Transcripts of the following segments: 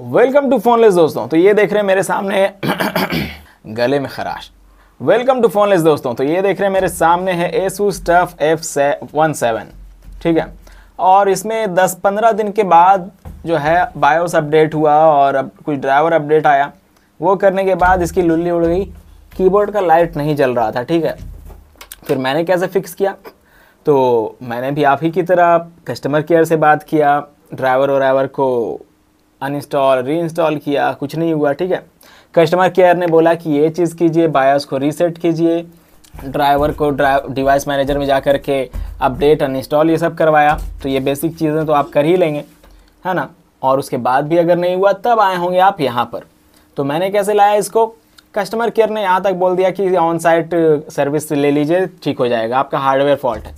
welcome to फोनलेस दोस्तों तो ये देख रहे हैं मेरे सामने गले में खराश वेलकम टू फोनलेस दोस्तों तो ये देख रहे हैं मेरे सामने है एसू स्टफ एफ से वन सेवन ठीक है और इसमें दस पंद्रह दिन के बाद जो है बायोस अपडेट हुआ और अब कुछ ड्राइवर अपडेट आया वो करने के बाद इसकी लुल्ली उड़ गई कीबोर्ड का लाइट नहीं जल रहा था ठीक है फिर मैंने कैसे फिक्स किया तो मैंने भी आप ही की तरह कस्टमर केयर से बात किया ड्राइवर और ड्राइवर को अनइंस्टॉल रीइंस्टॉल किया कुछ नहीं हुआ ठीक है कस्टमर केयर ने बोला कि ये चीज़ कीजिए बायोस को रीसेट कीजिए ड्राइवर को ड्राइव डिवाइस मैनेजर में जा कर के अपडेट अनइंस्टॉल ये सब करवाया तो ये बेसिक चीज़ें तो आप कर ही लेंगे है ना और उसके बाद भी अगर नहीं हुआ तब आए होंगे आप यहाँ पर तो मैंने कैसे लाया इसको कस्टमर केयर ने यहाँ तक बोल दिया कि ऑन साइट सर्विस ले लीजिए ठीक हो जाएगा आपका हार्डवेयर फॉल्ट है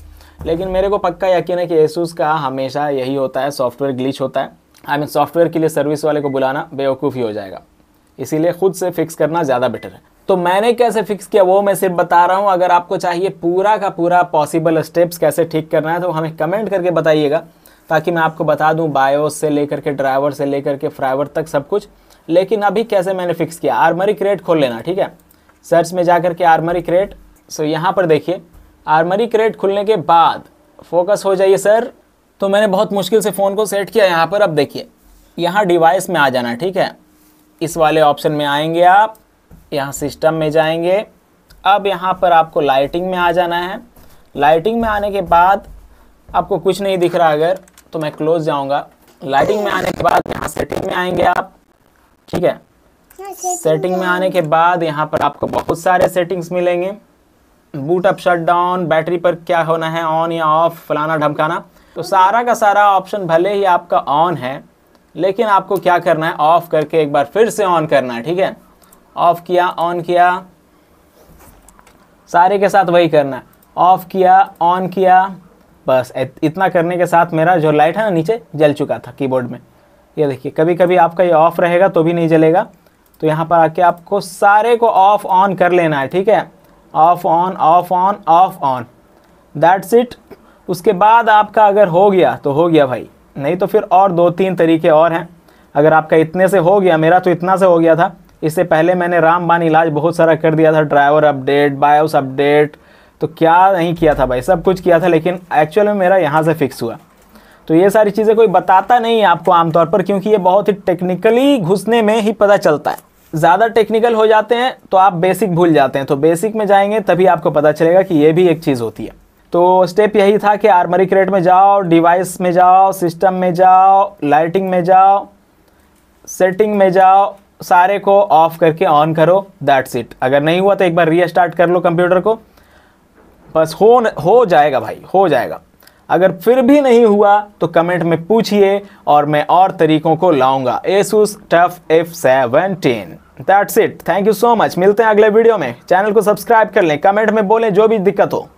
लेकिन मेरे को पक्का यकीन है कि एसूस का हमेशा यही होता है सॉफ्टवेयर ग्लिच होता है आई मीन सॉफ्टवेयर के लिए सर्विस वाले को बुलाना बेवकूफ़ी हो जाएगा इसीलिए खुद से फिक्स करना ज़्यादा बेटर है तो मैंने कैसे फिक्स किया वो मैं सिर्फ बता रहा हूँ अगर आपको चाहिए पूरा का पूरा पॉसिबल स्टेप्स कैसे ठीक करना है तो हमें कमेंट करके बताइएगा ताकि मैं आपको बता दूँ बायोस से लेकर के ड्राइवर से लेकर के फ्राइवर तक सब कुछ लेकिन अभी कैसे मैंने फिक्स किया आर्मरी क्रेट खोल लेना ठीक है सर्च में जा कर के आर्मरी क्रेट सो यहाँ पर देखिए आर्मरी क्रेट खुलने के बाद फोकस हो जाइए सर तो मैंने बहुत मुश्किल से फ़ोन को सेट किया यहाँ पर अब देखिए यहाँ डिवाइस में आ जाना ठीक है इस वाले ऑप्शन में आएंगे आप यहाँ सिस्टम में जाएंगे अब यहाँ पर आपको लाइटिंग में आ जाना है लाइटिंग में आने के बाद आपको कुछ नहीं दिख रहा अगर तो मैं क्लोज जाऊँगा लाइटिंग में आने के बाद यहाँ सेटिंग में आएंगे आप ठीक है हाँ, सेटिंग में आने के बाद यहाँ पर आपको बहुत सारे सेटिंग्स मिलेंगे boot up shut down battery पर क्या होना है ऑन या ऑफ फलाना ढमकाना तो सारा का सारा ऑप्शन भले ही आपका ऑन है लेकिन आपको क्या करना है ऑफ़ करके एक बार फिर से ऑन करना है ठीक है ऑफ़ किया ऑन किया सारे के साथ वही करना है ऑफ़ किया ऑन किया बस इतना करने के साथ मेरा जो लाइट है ना नीचे जल चुका था कीबोर्ड में ये देखिए कभी कभी आपका ये ऑफ़ रहेगा तो भी नहीं जलेगा तो यहाँ पर आके आपको सारे को ऑफ़ ऑन कर लेना है ठीक है off on off on off on that's it उसके बाद आपका अगर हो गया तो हो गया भाई नहीं तो फिर और दो तीन तरीके और हैं अगर आपका इतने से हो गया मेरा तो इतना से हो गया था इससे पहले मैंने रामबान इलाज बहुत सारा कर दिया था ड्राइवर अपडेट बायोस अपडेट तो क्या नहीं किया था भाई सब कुछ किया था लेकिन एक्चुअल में मेरा यहाँ से फिक्स हुआ तो ये सारी चीज़ें कोई बताता नहीं है आपको आमतौर पर क्योंकि ये बहुत ही टेक्निकली घुसने में ही पता चलता है ज़्यादा टेक्निकल हो जाते हैं तो आप बेसिक भूल जाते हैं तो बेसिक में जाएंगे तभी आपको पता चलेगा कि ये भी एक चीज़ होती है तो स्टेप यही था कि आर्मरी क्रेट में जाओ डिवाइस में जाओ सिस्टम में जाओ लाइटिंग में जाओ सेटिंग में जाओ सारे को ऑफ करके ऑन करो दैट्स इट अगर नहीं हुआ तो एक बार रीस्टार्ट कर लो कंप्यूटर को बस हो हो जाएगा भाई हो जाएगा अगर फिर भी नहीं हुआ तो कमेंट में पूछिए और मैं और तरीकों को लाऊंगा Asus TUF F seventeen that's it thank you so much मिलते हैं अगले वीडियो में चैनल को सब्सक्राइब कर लें कमेंट में बोलें जो भी दिक्कत हो